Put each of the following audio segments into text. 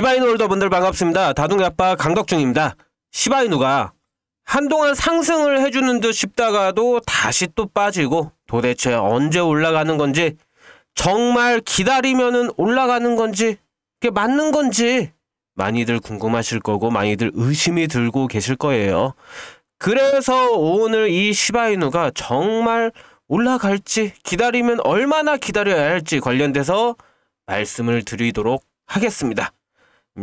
시바이누 홀더분들 반갑습니다. 다둥이 아빠 강덕중입니다. 시바이누가 한동안 상승을 해주는 듯 싶다가도 다시 또 빠지고 도대체 언제 올라가는 건지 정말 기다리면 올라가는 건지 그게 맞는 건지 많이들 궁금하실 거고 많이들 의심이 들고 계실 거예요. 그래서 오늘 이 시바이누가 정말 올라갈지 기다리면 얼마나 기다려야 할지 관련돼서 말씀을 드리도록 하겠습니다.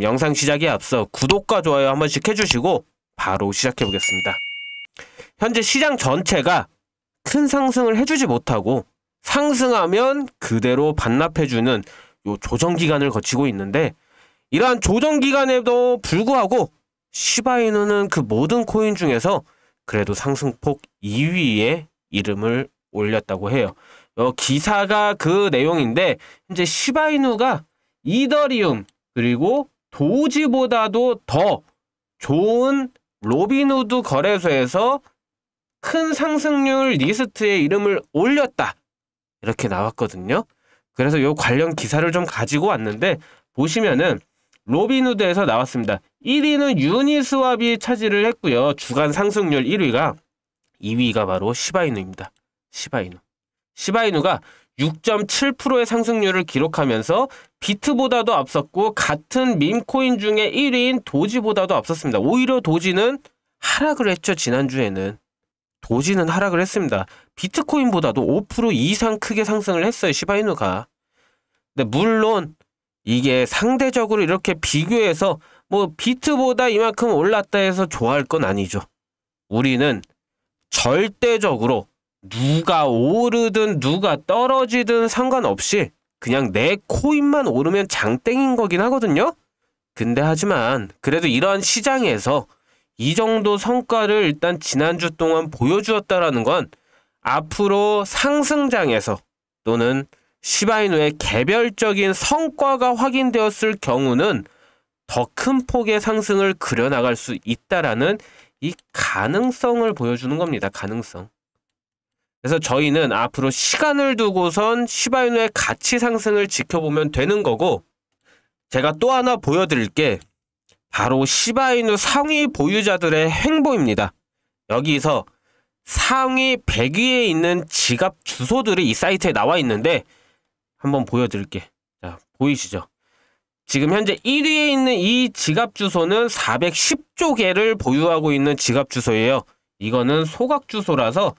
영상 시작에 앞서 구독과 좋아요 한 번씩 해주시고 바로 시작해 보겠습니다. 현재 시장 전체가 큰 상승을 해주지 못하고 상승하면 그대로 반납해주는 요 조정 기간을 거치고 있는데 이러한 조정 기간에도 불구하고 시바이누는 그 모든 코인 중에서 그래도 상승폭 2위에 이름을 올렸다고 해요. 어, 기사가 그 내용인데 현재 시바이누가 이더리움 그리고 도지보다도 더 좋은 로빈후드 거래소에서 큰 상승률 리스트에 이름을 올렸다. 이렇게 나왔거든요. 그래서 요 관련 기사를 좀 가지고 왔는데 보시면은 로빈후드에서 나왔습니다. 1위는 유니스왑이 차지를 했고요. 주간 상승률 1위가 2위가 바로 시바이누입니다. 시바이누. 시바이누가 6.7%의 상승률을 기록하면서 비트보다도 앞섰고 같은 밈코인 중에 1위인 도지보다도 앞섰습니다. 오히려 도지는 하락을 했죠. 지난주에는. 도지는 하락을 했습니다. 비트코인보다도 5% 이상 크게 상승을 했어요. 시바이누가. 근데 물론 이게 상대적으로 이렇게 비교해서 뭐 비트보다 이만큼 올랐다 해서 좋아할 건 아니죠. 우리는 절대적으로 누가 오르든 누가 떨어지든 상관없이 그냥 내 코인만 오르면 장땡인 거긴 하거든요. 근데 하지만 그래도 이러한 시장에서 이 정도 성과를 일단 지난주 동안 보여주었다라는 건 앞으로 상승장에서 또는 시바이누의 개별적인 성과가 확인되었을 경우는 더 큰 폭의 상승을 그려나갈 수 있다라는 이 가능성을 보여주는 겁니다. 가능성. 그래서 저희는 앞으로 시간을 두고선 시바이누의 가치 상승을 지켜보면 되는 거고 제가 또 하나 보여드릴 게 바로 시바이누 상위 보유자들의 행보입니다. 여기서 상위 100위에 있는 지갑 주소들이 이 사이트에 나와 있는데 한번 보여드릴게. 자, 보이시죠? 지금 현재 1위에 있는 이 지갑 주소는 410조 개를 보유하고 있는 지갑 주소예요. 이거는 소각 주소라서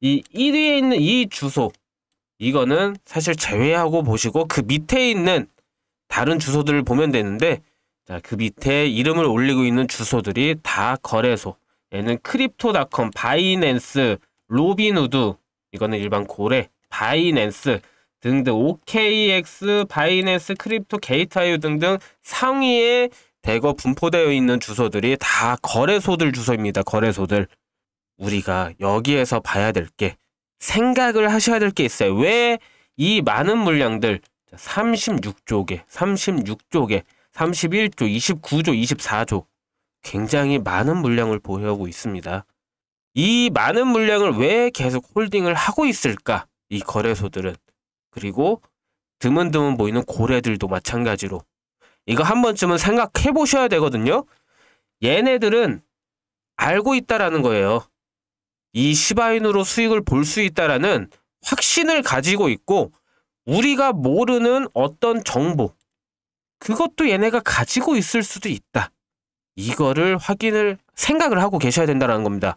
이 1위에 있는 이 주소 이거는 사실 제외하고 보시고 그 밑에 있는 다른 주소들을 보면 되는데 자, 그 밑에 이름을 올리고 있는 주소들이 다 거래소 얘는 크립토닷컴, 바이낸스, 로빈우드 이거는 일반 고래, 바이낸스 등등 OKX, 바이낸스, 크립토, 게이트아유 등등 상위에 대거 분포되어 있는 주소들이 다 거래소들 주소입니다. 거래소들. 우리가 여기에서 봐야 될 게 생각을 하셔야 될 게 있어요. 왜 이 많은 물량들 36조 개, 36조 개, 31조, 29조, 24조 굉장히 많은 물량을 보유하고 있습니다. 이 많은 물량을 왜 계속 홀딩을 하고 있을까? 이 거래소들은 그리고 드문드문 보이는 고래들도 마찬가지로 이거 한 번쯤은 생각해 보셔야 되거든요. 얘네들은 알고 있다라는 거예요. 이 시바인으로 수익을 볼 수 있다라는 확신을 가지고 있고 우리가 모르는 어떤 정보 그것도 얘네가 가지고 있을 수도 있다. 이거를 확인을 생각을 하고 계셔야 된다는 겁니다.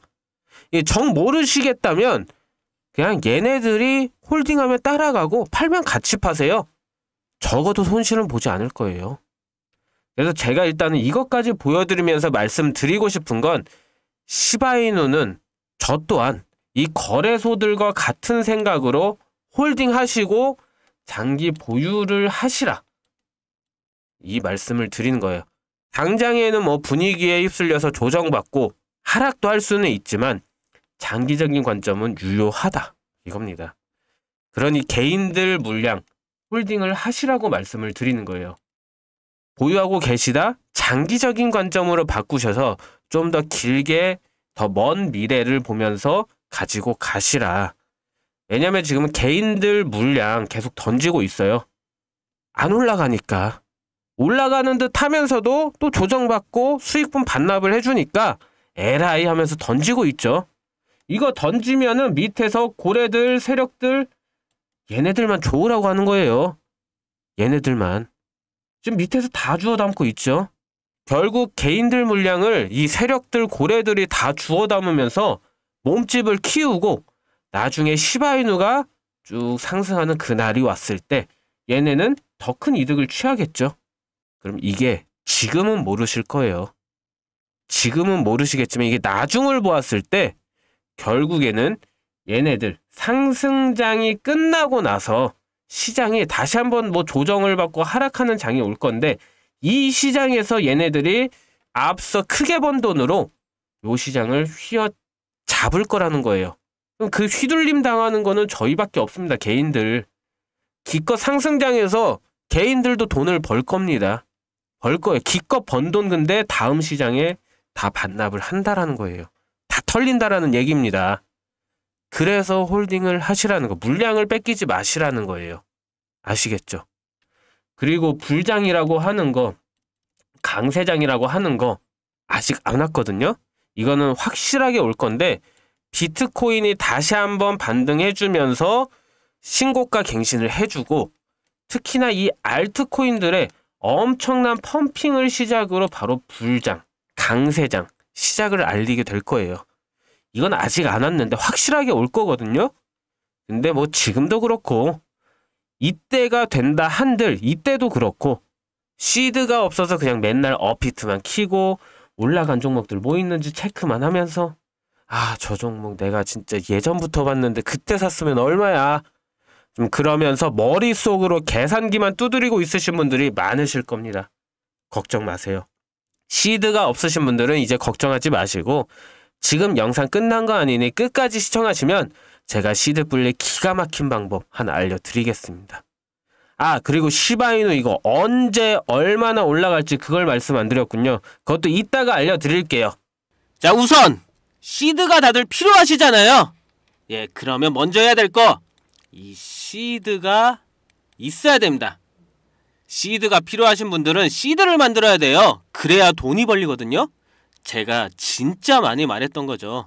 정 모르시겠다면 그냥 얘네들이 홀딩하면 따라가고 팔면 같이 파세요. 적어도 손실은 보지 않을 거예요. 그래서 제가 일단은 이것까지 보여드리면서 말씀드리고 싶은 건 시바이누는 저 또한 이 거래소들과 같은 생각으로 홀딩 하시고 장기 보유를 하시라. 이 말씀을 드리는 거예요. 당장에는 뭐 분위기에 휩쓸려서 조정받고 하락도 할 수는 있지만 장기적인 관점은 유효하다. 이겁니다. 그러니 개인들 물량, 홀딩을 하시라고 말씀을 드리는 거예요. 보유하고 계시다 장기적인 관점으로 바꾸셔서 좀 더 길게 더먼 미래를 보면서 가지고 가시라. 왜냐면 지금 개인들 물량 계속 던지고 있어요. 안 올라가니까. 올라가는 듯 하면서도 또 조정받고 수익분 반납을 해주니까 에라이 하면서 던지고 있죠. 이거 던지면은 밑에서 고래들, 세력들, 얘네들만 좋으라고 하는 거예요. 얘네들만. 지금 밑에서 다 주워 담고 있죠. 결국 개인들 물량을 이 세력들 고래들이 다 주워 담으면서 몸집을 키우고 나중에 시바이누가 쭉 상승하는 그날이 왔을 때 얘네는 더 큰 이득을 취하겠죠. 그럼 이게 지금은 모르실 거예요. 지금은 모르시겠지만 이게 나중을 보았을 때 결국에는 얘네들 상승장이 끝나고 나서 시장이 다시 한번 뭐 조정을 받고 하락하는 장이 올 건데 이 시장에서 얘네들이 앞서 크게 번 돈으로 요 시장을 휘어 잡을 거라는 거예요. 그 휘둘림 당하는 거는 저희밖에 없습니다. 개인들. 기껏 상승장에서 개인들도 돈을 벌 겁니다. 벌 거예요. 기껏 번 돈 근데 다음 시장에 다 반납을 한다라는 거예요. 다 털린다라는 얘기입니다. 그래서 홀딩을 하시라는 거. 물량을 뺏기지 마시라는 거예요. 아시겠죠? 그리고 불장이라고 하는 거, 강세장이라고 하는 거 아직 안 왔거든요. 이거는 확실하게 올 건데 비트코인이 다시 한번 반등해주면서 신고가 갱신을 해주고 특히나 이 알트코인들의 엄청난 펌핑을 시작으로 바로 불장, 강세장 시작을 알리게 될 거예요. 이건 아직 안 왔는데 확실하게 올 거거든요. 근데 뭐 지금도 그렇고 이때가 된다 한들 이때도 그렇고 시드가 없어서 그냥 맨날 어피트만 키고 올라간 종목들 뭐 있는지 체크만 하면서 아 저 종목 내가 진짜 예전부터 봤는데 그때 샀으면 얼마야 좀 그러면서 머릿속으로 계산기만 두드리고 있으신 분들이 많으실 겁니다. 걱정 마세요. 시드가 없으신 분들은 이제 걱정하지 마시고 지금 영상 끝난 거 아니니 끝까지 시청하시면 제가 시드뿔레 기가 막힌 방법 하나 알려드리겠습니다. 아 그리고 시바이누 이거 언제 얼마나 올라갈지 그걸 말씀 안 드렸군요. 그것도 이따가 알려드릴게요. 자 우선 시드가 다들 필요하시잖아요. 예 그러면 먼저 해야 될 거 이 시드가 있어야 됩니다. 시드가 필요하신 분들은 시드를 만들어야 돼요. 그래야 돈이 벌리거든요. 제가 진짜 많이 말했던 거죠.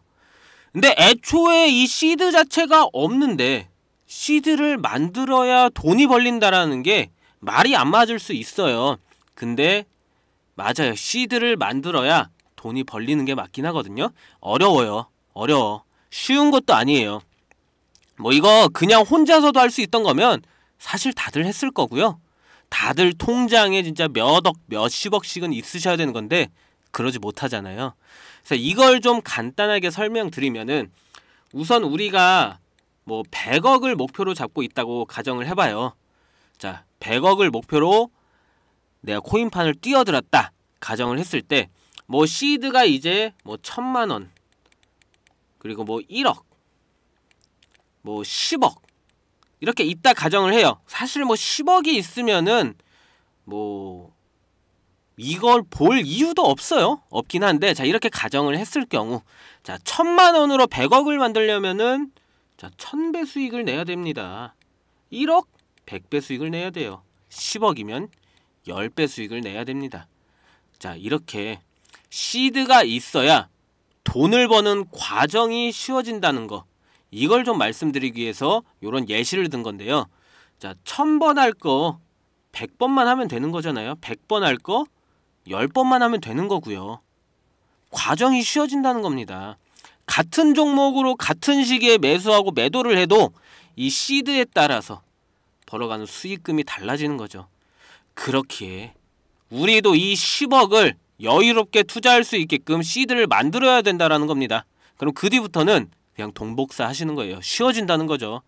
근데 애초에 이 시드 자체가 없는데 시드를 만들어야 돈이 벌린다라는 게 말이 안 맞을 수 있어요. 근데 맞아요. 시드를 만들어야 돈이 벌리는 게 맞긴 하거든요. 어려워요. 어려워. 쉬운 것도 아니에요. 뭐 이거 그냥 혼자서도 할 수 있던 거면 사실 다들 했을 거고요. 다들 통장에 진짜 몇 억, 몇십억씩은 있으셔야 되는 건데 그러지 못하잖아요. 그래서 이걸 좀 간단하게 설명드리면은 우선 우리가 뭐 100억을 목표로 잡고 있다고 가정을 해봐요. 자, 100억을 목표로 내가 코인판을 뛰어들었다 가정을 했을 때 뭐 시드가 이제 뭐 천만 원 그리고 뭐 1억 뭐 10억 이렇게 있다 가정을 해요. 사실 뭐 10억이 있으면은 뭐 이걸 볼 이유도 없어요. 없긴 한데 자 이렇게 가정을 했을 경우 자 천만 원으로 백억을 만들려면은 자천배 수익을 내야 됩니다. 1억 100배 수익을 내야 돼요. 10억이면 10배 수익을 내야 됩니다. 자 이렇게 시드가 있어야 돈을 버는 과정이 쉬워진다는 거 이걸 좀 말씀드리기 위해서 이런 예시를 든 건데요. 자 1000번 할 거 100번만 하면 되는 거잖아요. 100번 할거 10번만 하면 되는 거고요. 과정이 쉬워진다는 겁니다. 같은 종목으로 같은 시기에 매수하고 매도를 해도 이 시드에 따라서 벌어가는 수익금이 달라지는 거죠. 그렇기에 우리도 이 10억을 여유롭게 투자할 수 있게끔 시드를 만들어야 된다는 겁니다. 그럼 그 뒤부터는 그냥 동복사 하시는 거예요. 쉬워진다는 거죠.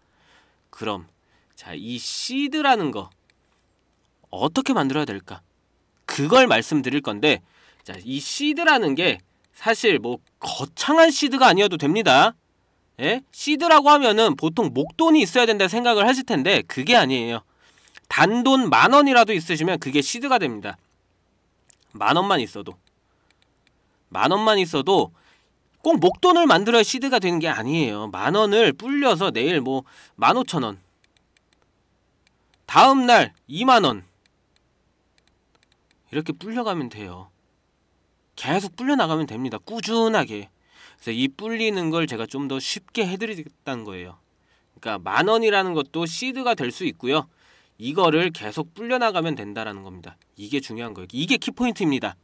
그럼 자, 이 시드라는 거 어떻게 만들어야 될까? 그걸 말씀드릴 건데 자, 이 시드라는 게 사실 뭐 거창한 시드가 아니어도 됩니다. 예? 시드라고 하면은 보통 목돈이 있어야 된다 생각을 하실 텐데 그게 아니에요. 단돈 만 원이라도 있으시면 그게 시드가 됩니다. 만 원만 있어도 만 원만 있어도 꼭 목돈을 만들어야 시드가 되는 게 아니에요. 만 원을 불려서 내일 뭐 만 오천 원 다음 날 2만 원 이렇게 불려가면 돼요. 계속 불려나가면 됩니다. 꾸준하게. 그래서 이 불리는 걸 제가 좀 더 쉽게 해드리겠다는 거예요. 그러니까 만 원이라는 것도 시드가 될 수 있고요. 이거를 계속 불려나가면 된다라는 겁니다. 이게 중요한 거예요. 이게 키포인트입니다.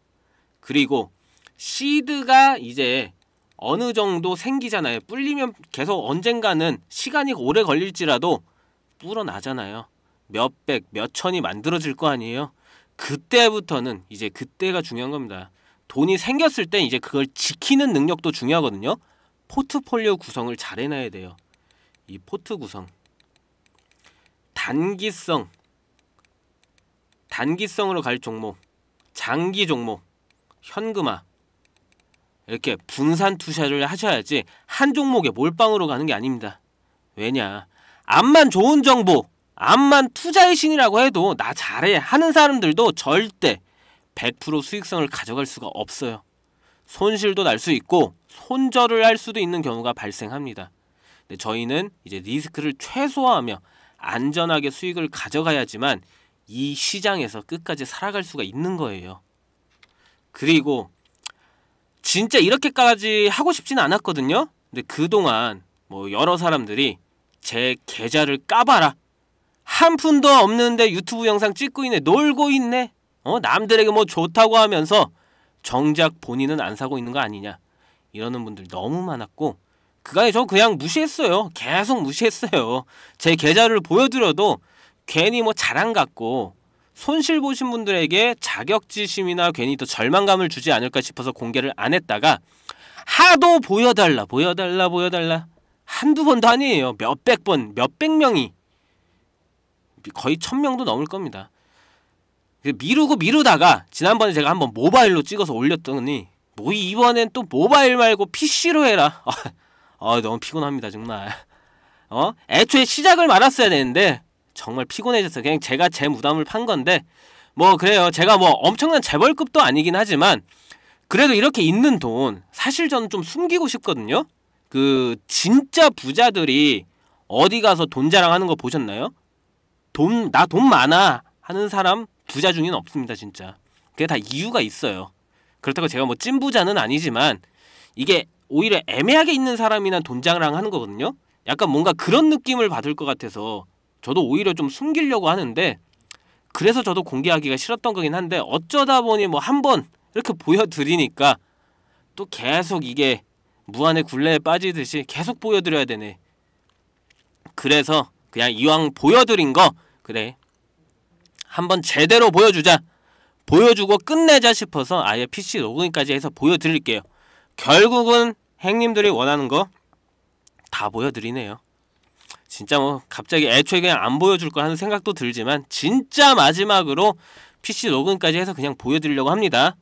그리고 시드가 이제 어느 정도 생기잖아요. 불리면 계속 언젠가는 시간이 오래 걸릴지라도 불어나잖아요. 몇백, 몇천이 만들어질 거 아니에요. 그때부터는 이제 그때가 중요한 겁니다. 돈이 생겼을 땐 이제 그걸 지키는 능력도 중요하거든요. 포트폴리오 구성을 잘 해놔야 돼요. 이 포트 구성. 단기성. 단기성으로 갈 종목. 장기 종목. 현금화. 이렇게 분산 투자를 하셔야지 한 종목에 몰빵으로 가는 게 아닙니다. 왜냐? 암만 좋은 정보, 암만 투자의 신이라고 해도 나 잘해 하는 사람들도 절대 100% 수익성을 가져갈 수가 없어요. 손실도 날 수 있고 손절을 할 수도 있는 경우가 발생합니다. 근데 저희는 이제 리스크를 최소화하며 안전하게 수익을 가져가야지만 이 시장에서 끝까지 살아갈 수가 있는 거예요. 그리고 진짜 이렇게까지 하고 싶지는 않았거든요. 근데 그동안 뭐 여러 사람들이 제 계좌를 까봐라. 한 푼도 없는데 유튜브 영상 찍고 있네 놀고 있네 어 남들에게 뭐 좋다고 하면서 정작 본인은 안 사고 있는 거 아니냐 이러는 분들 너무 많았고 그간에 저 그냥 무시했어요 계속 무시했어요 제 계좌를 보여드려도 괜히 뭐 자랑 같고 손실 보신 분들에게 자격지심이나 괜히 또 절망감을 주지 않을까 싶어서 공개를 안 했다가 하도 보여달라 보여달라 보여달라 한두 번도 아니에요 몇백 번 몇백 명이 거의 천명도 넘을 겁니다. 그 미루고 미루다가 지난번에 제가 한번 모바일로 찍어서 올렸더니 뭐 이번엔 또 모바일 말고 PC로 해라. 아, 너무 피곤합니다 정말. 어? 애초에 시작을 말았어야 되는데 정말 피곤해져서 그냥 제가 제 무담을 판 건데 뭐 그래요. 제가 뭐 엄청난 재벌급도 아니긴 하지만 그래도 이렇게 있는 돈 사실 저는 좀 숨기고 싶거든요. 그 진짜 부자들이 어디 가서 돈 자랑하는 거 보셨나요? 돈나돈 많아 하는 사람 부자 중엔 없습니다 진짜. 그게 다 이유가 있어요. 그렇다고 제가 뭐 찐부자는 아니지만 이게 오히려 애매하게 있는 사람이나 돈장랑 하는 거거든요. 약간 뭔가 그런 느낌을 받을 것 같아서 저도 오히려 좀 숨기려고 하는데 그래서 저도 공개하기가 싫었던 거긴 한데 어쩌다 보니 뭐 한 번 이렇게 보여드리니까 또 계속 이게 무한의 굴레에 빠지듯이 계속 보여드려야 되네. 그래서 그냥 이왕 보여드린 거 그래 한번 제대로 보여주자 보여주고 끝내자 싶어서 아예 PC 로그인까지 해서 보여드릴게요 결국은 행님들이 원하는 거 다 보여드리네요 진짜 뭐 갑자기 애초에 그냥 안 보여줄 거 하는 생각도 들지만 진짜 마지막으로 PC 로그인까지 해서 그냥 보여드리려고 합니다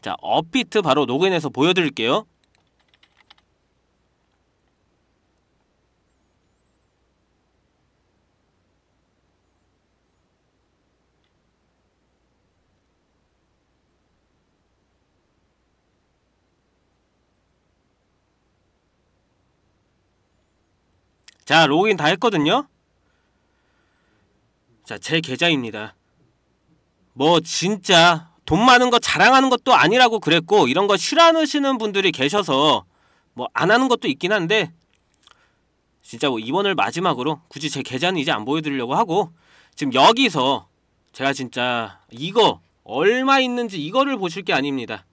자 업비트 바로 로그인해서 보여드릴게요 자 로그인 다 했거든요 자 제 계좌입니다 뭐 진짜 돈 많은 거 자랑하는 것도 아니라고 그랬고 이런 거 싫어하시는 분들이 계셔서 뭐 안 하는 것도 있긴 한데 진짜 뭐 이번을 마지막으로 굳이 제 계좌는 이제 안 보여드리려고 하고 지금 여기서 제가 진짜 이거 얼마 있는지 이거를 보실 게 아닙니다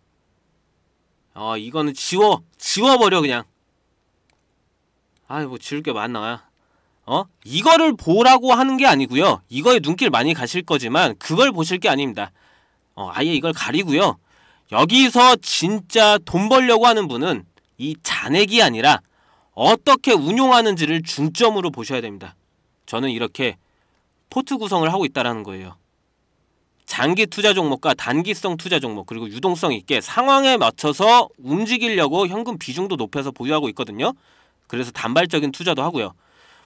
어 이거는 지워 지워버려 그냥 아이 뭐 지울 게 많나 어? 이거를 보라고 하는 게 아니고요. 이거에 눈길 많이 가실 거지만 그걸 보실 게 아닙니다. 어, 아예 이걸 가리고요. 여기서 진짜 돈 벌려고 하는 분은 이 잔액이 아니라 어떻게 운용하는지를 중점으로 보셔야 됩니다. 저는 이렇게 포트 구성을 하고 있다라는 거예요. 장기 투자 종목과 단기성 투자 종목 그리고 유동성 있게 상황에 맞춰서 움직이려고 현금 비중도 높여서 보유하고 있거든요. 그래서 단발적인 투자도 하고요.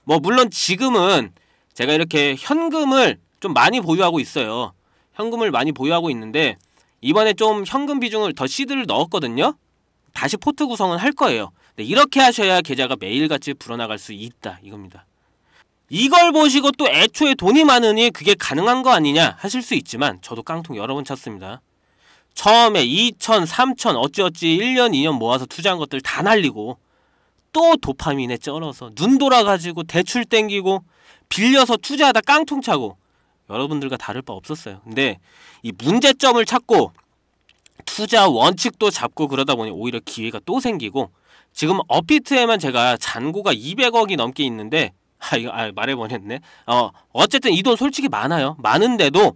뭐 물론 지금은 제가 이렇게 현금을 좀 많이 보유하고 있어요. 현금을 많이 보유하고 있는데 이번에 좀 현금 비중을 더 시드를 넣었거든요. 다시 포트 구성은 할 거예요. 네, 이렇게 하셔야 계좌가 매일같이 불어나갈 수 있다 이겁니다. 이걸 보시고 또 애초에 돈이 많으니 그게 가능한 거 아니냐 하실 수 있지만 저도 깡통 여러 번 찼습니다. 처음에 2천, 3천 어찌어찌 1년, 2년 모아서 투자한 것들 다 날리고 또 도파민에 쩔어서 눈 돌아가지고 대출 땡기고 빌려서 투자하다 깡통 차고 여러분들과 다를 바 없었어요. 근데 이 문제점을 찾고 투자 원칙도 잡고 그러다 보니 오히려 기회가 또 생기고 지금 업비트에만 제가 잔고가 200억이 넘게 있는데 아 이거 아, 말해버렸네. 어 어쨌든 이 돈 솔직히 많아요. 많은데도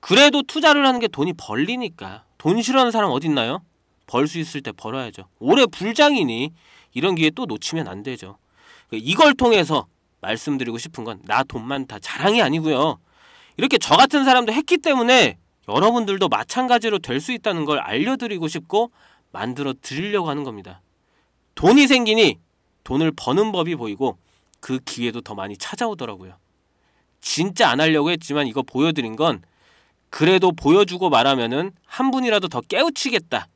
그래도 투자를 하는 게 돈이 벌리니까 돈 싫어하는 사람 어딨나요? 벌 수 있을 때 벌어야죠. 올해 불장이니 이런 기회 또 놓치면 안 되죠. 그러니까 이걸 통해서 말씀드리고 싶은 건 나돈 많다 자랑이 아니고요. 이렇게 저 같은 사람도 했기 때문에 여러분들도 마찬가지로 될 수 있다는 걸 알려드리고 싶고 만들어 드리려고 하는 겁니다. 돈이 생기니 돈을 버는 법이 보이고 그 기회도 더 많이 찾아오더라고요. 진짜 안 하려고 했지만 이거 보여드린 건 그래도 보여주고 말하면은 한 분이라도 더 깨우치겠다.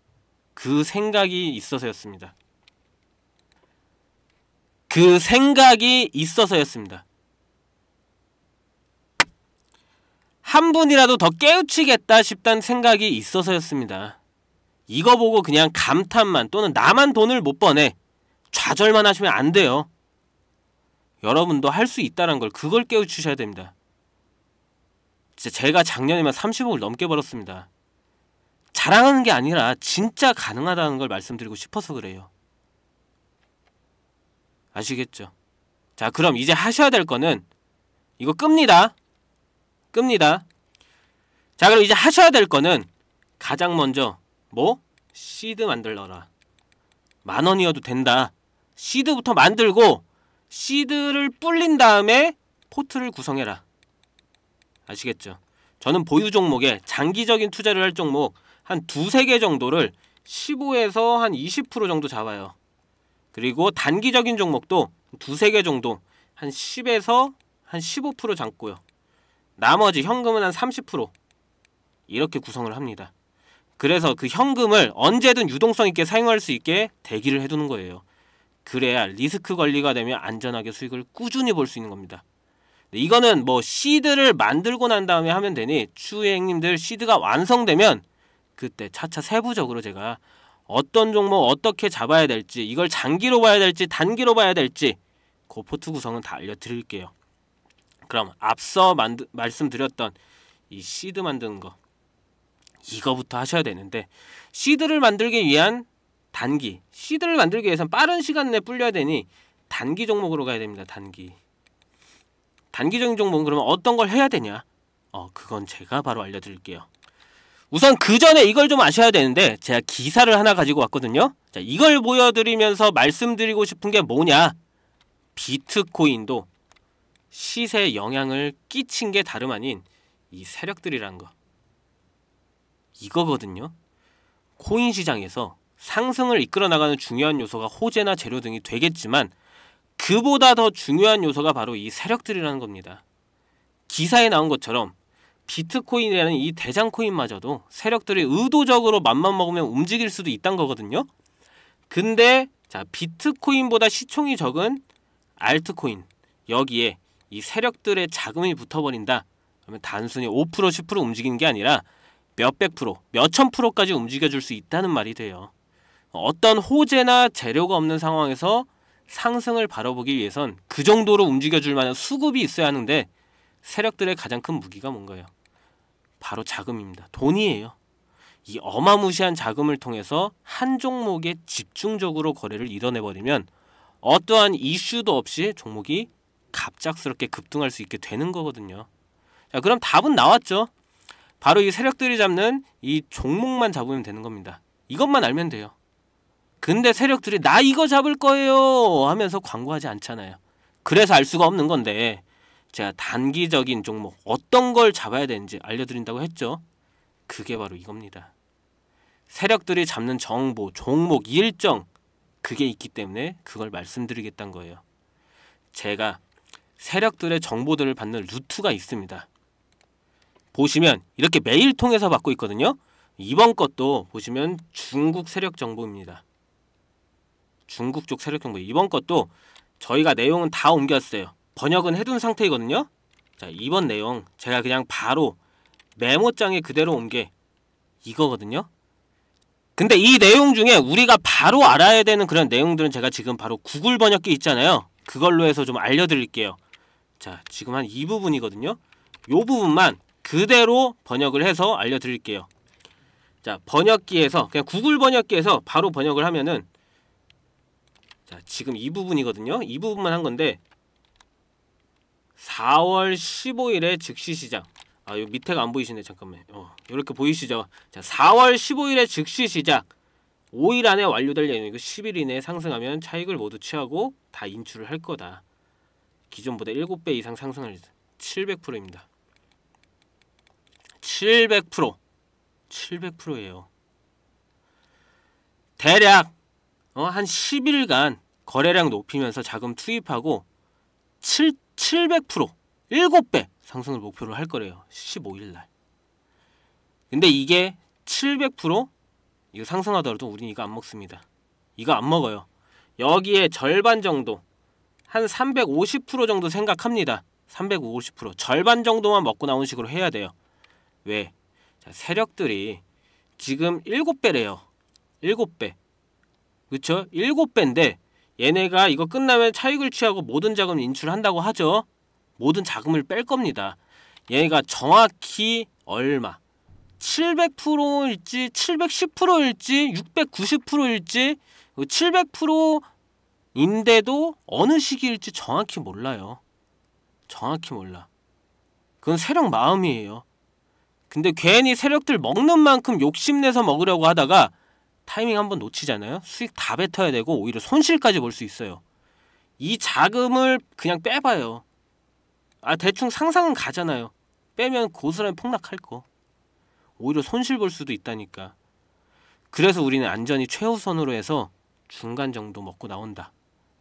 그 생각이 있어서였습니다. 그 생각이 있어서였습니다. 한 분이라도 더 깨우치겠다 싶다는 생각이 있어서였습니다. 이거 보고 그냥 감탄만 또는 나만 돈을 못 버네. 좌절만 하시면 안 돼요. 여러분도 할 수 있다는 걸 그걸 깨우치셔야 됩니다. 진짜 제가 작년에만 30억을 넘게 벌었습니다. 자랑하는 게 아니라 진짜 가능하다는 걸 말씀드리고 싶어서 그래요. 아시겠죠? 자, 그럼 이제 하셔야 될 거는 이거 끕니다. 끕니다. 자, 그럼 이제 하셔야 될 거는 가장 먼저 뭐? 시드 만들어라. 만 원이어도 된다. 시드부터 만들고 시드를 불린 다음에 포트를 구성해라. 아시겠죠? 저는 보유 종목에 장기적인 투자를 할 종목 한 두세 개 정도를 15에서 한 20% 정도 잡아요. 그리고 단기적인 종목도 두세 개 정도 한 10에서 한 15% 잡고요. 나머지 현금은 한 30% 이렇게 구성을 합니다. 그래서 그 현금을 언제든 유동성 있게 사용할 수 있게 대기를 해두는 거예요. 그래야 리스크 관리가 되면 안전하게 수익을 꾸준히 볼 수 있는 겁니다. 이거는 뭐 시드를 만들고 난 다음에 하면 되니 추행님들 시드가 완성되면 그때 차차 세부적으로 제가 어떤 종목 어떻게 잡아야 될지 이걸 장기로 봐야 될지 단기로 봐야 될지 그 포트 구성은 다 알려드릴게요. 그럼 앞서 만드, 말씀드렸던 이 시드 만드는 거 이거부터 하셔야 되는데 시드를 만들기 위한 단기 시드를 만들기 위해서는 빠른 시간 내에 불려야 되니 단기 종목으로 가야 됩니다. 단기 단기적인 종목은 그러면 어떤 걸 해야 되냐? 어 그건 제가 바로 알려드릴게요. 우선 그 전에 이걸 좀 아셔야 되는데 제가 기사를 하나 가지고 왔거든요. 자, 이걸 보여드리면서 말씀드리고 싶은 게 뭐냐. 비트코인도 시세에 영향을 끼친 게 다름 아닌 이 세력들이란 거. 이거거든요. 코인 시장에서 상승을 이끌어 나가는 중요한 요소가 호재나 재료 등이 되겠지만 그보다 더 중요한 요소가 바로 이 세력들이라는 겁니다. 기사에 나온 것처럼 비트코인이라는 이 대장 코인마저도 세력들이 의도적으로 맘만 먹으면 움직일 수도 있단 거거든요. 근데 자 비트코인보다 시총이 적은 알트코인 여기에 이 세력들의 자금이 붙어버린다. 그러면 단순히 5% 10% 움직이는 게 아니라 몇백 프로, 몇천 프로까지 움직여줄 수 있다는 말이 돼요. 어떤 호재나 재료가 없는 상황에서 상승을 바라보기 위해선 그 정도로 움직여줄 만한 수급이 있어야 하는데 세력들의 가장 큰 무기가 뭔가요? 바로 자금입니다. 돈이에요. 이 어마무시한 자금을 통해서 한 종목에 집중적으로 거래를 이뤄내버리면 어떠한 이슈도 없이 종목이 갑작스럽게 급등할 수 있게 되는 거거든요. 자, 그럼 답은 나왔죠. 바로 이 세력들이 잡는 이 종목만 잡으면 되는 겁니다. 이것만 알면 돼요. 근데 세력들이 나 이거 잡을 거예요 하면서 광고하지 않잖아요. 그래서 알 수가 없는 건데 제가 단기적인 종목 어떤 걸 잡아야 되는지 알려드린다고 했죠. 그게 바로 이겁니다. 세력들이 잡는 정보, 종목, 일정 그게 있기 때문에 그걸 말씀드리겠다는 거예요. 제가 세력들의 정보들을 받는 루트가 있습니다. 보시면 이렇게 메일 통해서 받고 있거든요. 이번 것도 보시면 중국 세력 정보입니다. 중국 쪽 세력 정보 이번 것도 저희가 내용은 다 옮겼어요. 번역은 해둔 상태이거든요. 자, 이번 내용 제가 그냥 바로 메모장에 그대로 온 게 이거거든요. 근데 이 내용 중에 우리가 바로 알아야 되는 그런 내용들은 제가 지금 바로 구글 번역기 있잖아요. 그걸로 해서 좀 알려드릴게요. 자, 지금 한 이 부분이거든요. 요 부분만 그대로 번역을 해서 알려드릴게요. 자, 번역기에서 그냥 구글 번역기에서 바로 번역을 하면은 자, 지금 이 부분이거든요. 이 부분만 한 건데 4월 15일에 즉시 시작. 아, 요 밑에가 안 보이시네. 잠깐만. 어, 이렇게 보이시죠? 자, 4월 15일에 즉시 시작. 5일 안에 완료될 예정이고 10일 이내에 상승하면 차익을 모두 취하고 다 인출을 할 거다. 기존보다 7배 이상 상승을 할 700%입니다. 700% 700%예요. 대략 어, 한 10일간 거래량 높이면서 자금 투입하고 7, 700% 7배 상승을 목표로 할 거래요. 15일 날. 근데 이게 700% 이거 상승하더라도 우린 이거 안 먹습니다. 이거 안 먹어요. 여기에 절반 정도 한 350% 정도 생각합니다. 350% 절반 정도만 먹고 나온 식으로 해야 돼요. 왜? 자, 세력들이 지금 7배래요. 7배. 그쵸? 7배인데 얘네가 이거 끝나면 차익을 취하고 모든 자금 인출한다고 하죠. 모든 자금을 뺄 겁니다. 얘가 네 정확히 얼마 700%일지 710%일지 690%일지 700%인데도 어느 시기일지 정확히 몰라요. 정확히 몰라. 그건 세력 마음이에요. 근데 괜히 세력들 먹는 만큼 욕심내서 먹으려고 하다가 타이밍 한번 놓치잖아요. 수익 다 뱉어야 되고 오히려 손실까지 볼 수 있어요. 이 자금을 그냥 빼봐요. 아 대충 상상은 가잖아요. 빼면 고스란히 폭락할 거. 오히려 손실 볼 수도 있다니까. 그래서 우리는 안전이 최우선으로 해서 중간 정도 먹고 나온다.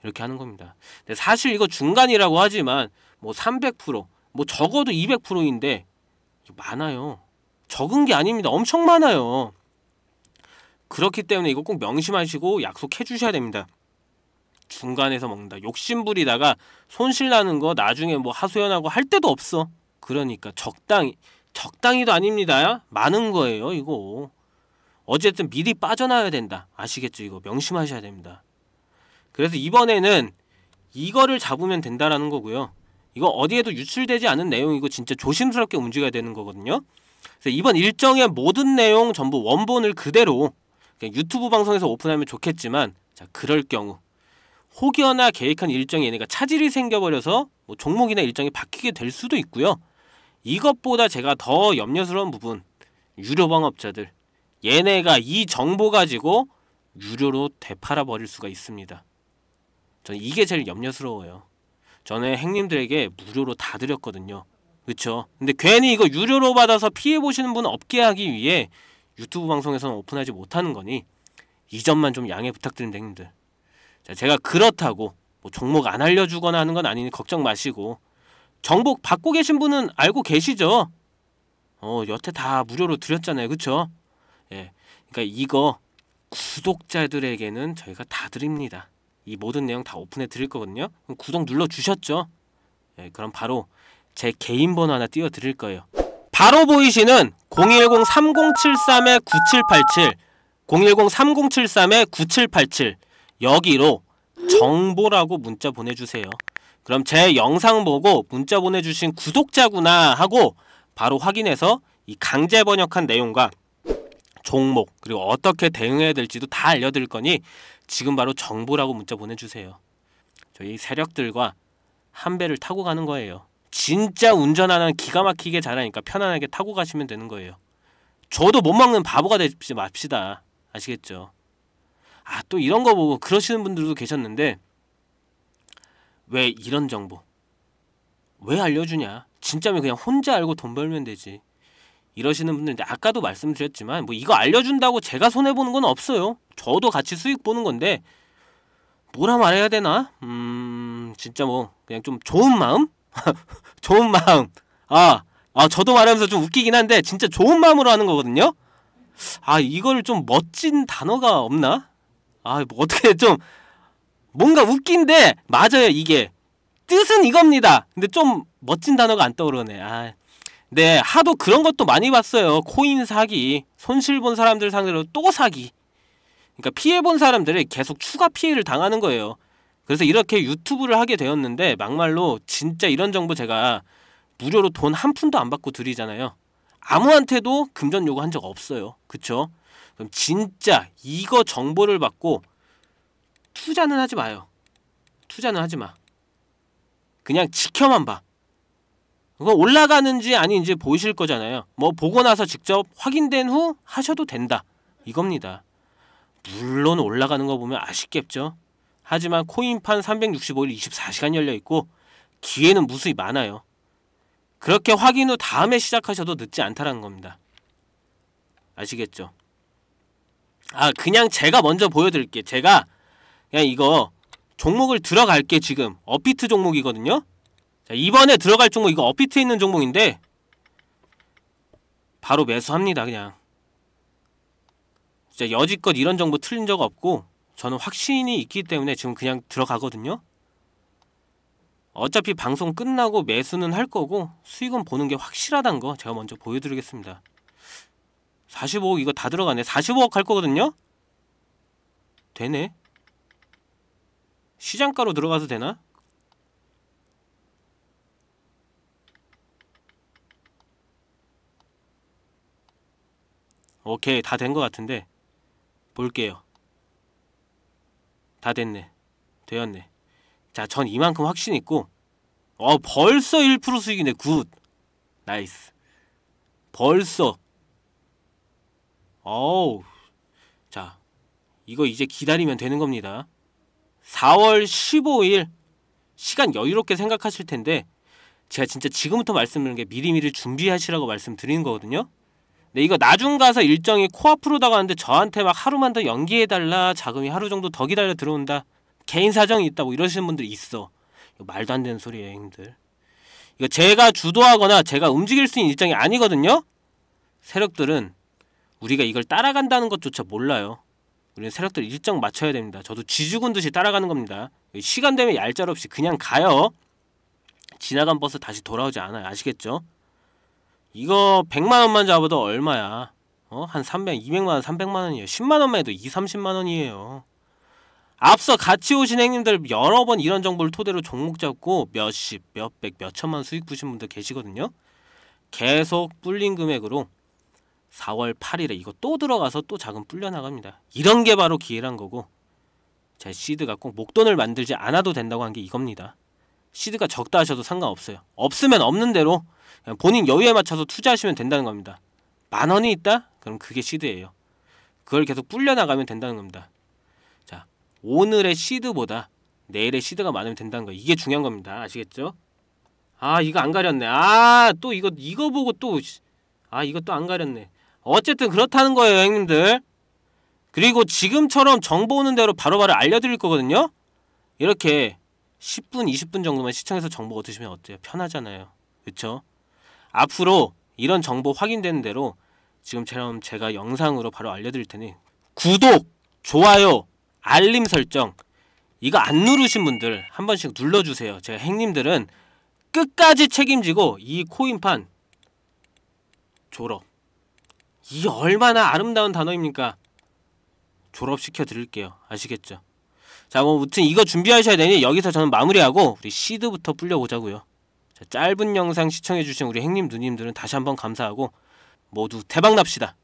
이렇게 하는 겁니다. 근데 사실 이거 중간이라고 하지만 뭐 300%, 뭐 적어도 200%인데 많아요. 적은 게 아닙니다. 엄청 많아요. 그렇기 때문에 이거 꼭 명심하시고 약속해 주셔야 됩니다. 중간에서 먹는다. 욕심 부리다가 손실 나는 거 나중에 뭐 하소연하고 할 때도 없어. 그러니까 적당히 적당히도 아닙니다. 많은 거예요, 이거. 어쨌든 미리 빠져나야 된다. 아시겠죠? 이거 명심하셔야 됩니다. 그래서 이번에는 이거를 잡으면 된다라는 거고요. 이거 어디에도 유출되지 않은 내용이고 진짜 조심스럽게 움직여야 되는 거거든요. 그래서 이번 일정의 모든 내용 전부 원본을 그대로 유튜브 방송에서 오픈하면 좋겠지만 자 그럴 경우 혹여나 계획한 일정이 얘네가 차질이 생겨버려서 뭐 종목이나 일정이 바뀌게 될 수도 있고요. 이것보다 제가 더 염려스러운 부분 유료방업자들 얘네가 이 정보 가지고 유료로 되팔아 버릴 수가 있습니다. 저는 이게 제일 염려스러워요. 전에 행님들에게 무료로 다 드렸거든요. 그쵸? 근데 괜히 이거 유료로 받아서 피해보시는 분 없게 하기 위해 유튜브 방송에서는 오픈하지 못하는 거니 이 점만 좀 양해 부탁드립니다 형님들 자, 제가 그렇다고 뭐 종목 안 알려주거나 하는 건 아니니 걱정 마시고 정보 받고 계신 분은 알고 계시죠? 어 여태 다 무료로 드렸잖아요 그쵸? 예 그러니까 이거 구독자들에게는 저희가 다 드립니다 이 모든 내용 다 오픈해 드릴 거거든요 구독 눌러 주셨죠? 예 그럼 바로 제 개인 번호 하나 띄워 드릴 거예요 바로 보이시는 010-3073-9787 010-3073-9787 여기로 정보라고 문자 보내주세요. 그럼 제 영상 보고 문자 보내주신 구독자구나 하고 바로 확인해서 이 강제 번역한 내용과 종목 그리고 어떻게 대응해야 될지도 다 알려드릴 거니 지금 바로 정보라고 문자 보내주세요. 저희 세력들과 한 배를 타고 가는 거예요. 진짜 운전하는 기가 막히게 잘하니까 편안하게 타고 가시면 되는 거예요. 저도 못 먹는 바보가 되지 맙시다. 아시겠죠? 아, 또 이런 거 보고 그러시는 분들도 계셨는데, 왜 이런 정보? 왜 알려주냐? 진짜면 그냥 혼자 알고 돈 벌면 되지. 이러시는 분들인데, 아까도 말씀드렸지만, 뭐 이거 알려준다고 제가 손해보는 건 없어요. 저도 같이 수익 보는 건데, 뭐라 말해야 되나? 음, 진짜 뭐, 그냥 좀 좋은 마음? 좋은 마음. 아, 아, 저도 말하면서 좀 웃기긴 한데, 진짜 좋은 마음으로 하는 거거든요? 아, 이걸 좀 멋진 단어가 없나? 아, 뭐 어떻게 좀, 뭔가 웃긴데, 맞아요, 이게. 뜻은 이겁니다. 근데 좀 멋진 단어가 안 떠오르네. 아. 네, 하도 그런 것도 많이 봤어요. 코인 사기, 손실 본 사람들 상대로 또 사기. 그러니까 피해 본 사람들이 계속 추가 피해를 당하는 거예요. 그래서 이렇게 유튜브를 하게 되었는데 막말로 진짜 이런 정보 제가 무료로 돈 한 푼도 안 받고 드리잖아요. 아무한테도 금전 요구한 적 없어요. 그쵸? 그럼 진짜 이거 정보를 받고 투자는 하지 마요. 투자는 하지 마. 그냥 지켜만 봐. 그거 올라가는지 아닌지 보이실 거잖아요. 뭐 보고 나서 직접 확인된 후 하셔도 된다. 이겁니다. 물론 올라가는 거 보면 아쉽겠죠. 하지만 코인판 365일 24시간 열려있고 기회는 무수히 많아요. 그렇게 확인 후 다음에 시작하셔도 늦지 않다라는 겁니다. 아시겠죠? 아 그냥 제가 먼저 보여드릴게요. 제가 그냥 이거 종목을 들어갈게 지금 업비트 종목이거든요. 자, 이번에 들어갈 종목 이거 업비트에 있는 종목인데 바로 매수합니다 그냥. 진짜 여지껏 이런 정보 틀린 적 없고 저는 확신이 있기 때문에 지금 그냥 들어가거든요. 어차피 방송 끝나고 매수는 할 거고 수익은 보는 게 확실하단 거 제가 먼저 보여드리겠습니다. 45억 이거 다 들어가네. 45억 할 거거든요. 되네. 시장가로 들어가서 되나? 오케이 다된것 같은데 볼게요. 다 됐네. 되었네. 자, 전 이만큼 확신 있고 어, 벌써 1% 수익이네. 굿. 나이스. 벌써. 어우. 자, 이거 이제 기다리면 되는 겁니다. 4월 15일 시간 여유롭게 생각하실 텐데 제가 진짜 지금부터 말씀드리는 게 미리미리 준비하시라고 말씀드리는 거거든요. 근 네, 이거 나중 가서 일정이 코앞으로 다가는데 저한테 막 하루만 더 연기해달라 자금이 하루 정도 더 기다려 들어온다 개인 사정이 있다고 이러시는 분들 있어 말도 안 되는 소리예요 형들 이거 제가 주도하거나 제가 움직일 수 있는 일정이 아니거든요 세력들은 우리가 이걸 따라간다는 것조차 몰라요 우리는 세력들 일정 맞춰야 됩니다 저도 지죽은 듯이 따라가는 겁니다 시간 되면 얄짤 없이 그냥 가요 지나간 버스 다시 돌아오지 않아요 아시겠죠? 이거 100만원만 잡아도 얼마야 어? 한 300, 200만원, 300만원이에요 10만원만 해도 2, 30만원이에요 앞서 같이 오신 행님들 여러 번 이런 정보를 토대로 종목 잡고 몇십, 몇백, 몇천만 수익 부신 분들 계시거든요 계속 불린 금액으로 4월 8일에 이거 또 들어가서 또 자금 불려나갑니다 이런 게 바로 기회란 거고 제 시드가 꼭 목돈을 만들지 않아도 된다고 한 게 이겁니다 시드가 적다 하셔도 상관없어요 없으면 없는 대로 본인 여유에 맞춰서 투자하시면 된다는 겁니다. 만 원이 있다? 그럼 그게 시드예요. 그걸 계속 불려나가면 된다는 겁니다. 자, 오늘의 시드보다 내일의 시드가 많으면 된다는 거예요. 이게 중요한 겁니다. 아시겠죠? 아, 이거 안 가렸네. 아, 또 이거, 이거 보고 또, 아, 이거 또안 가렸네. 어쨌든 그렇다는 거예요, 형님들. 그리고 지금처럼 정보 오는 대로 바로바로 알려드릴 거거든요? 이렇게 10분, 20분 정도만 시청해서 정보 얻으시면 어때요? 편하잖아요. 그쵸? 앞으로 이런 정보 확인되는 대로 지금처럼 제가 영상으로 바로 알려드릴 테니 구독, 좋아요, 알림 설정 이거 안 누르신 분들 한 번씩 눌러주세요. 제가 행님들은 끝까지 책임지고 이 코인판 졸업 이 얼마나 아름다운 단어입니까? 졸업시켜 드릴게요. 아시겠죠? 자, 뭐, 무튼 이거 준비하셔야 되니 여기서 저는 마무리하고 우리 시드부터 불려보자고요. 짧은 영상 시청해주신 우리 행님 누님들은 다시 한번 감사하고 모두 대박 납시다.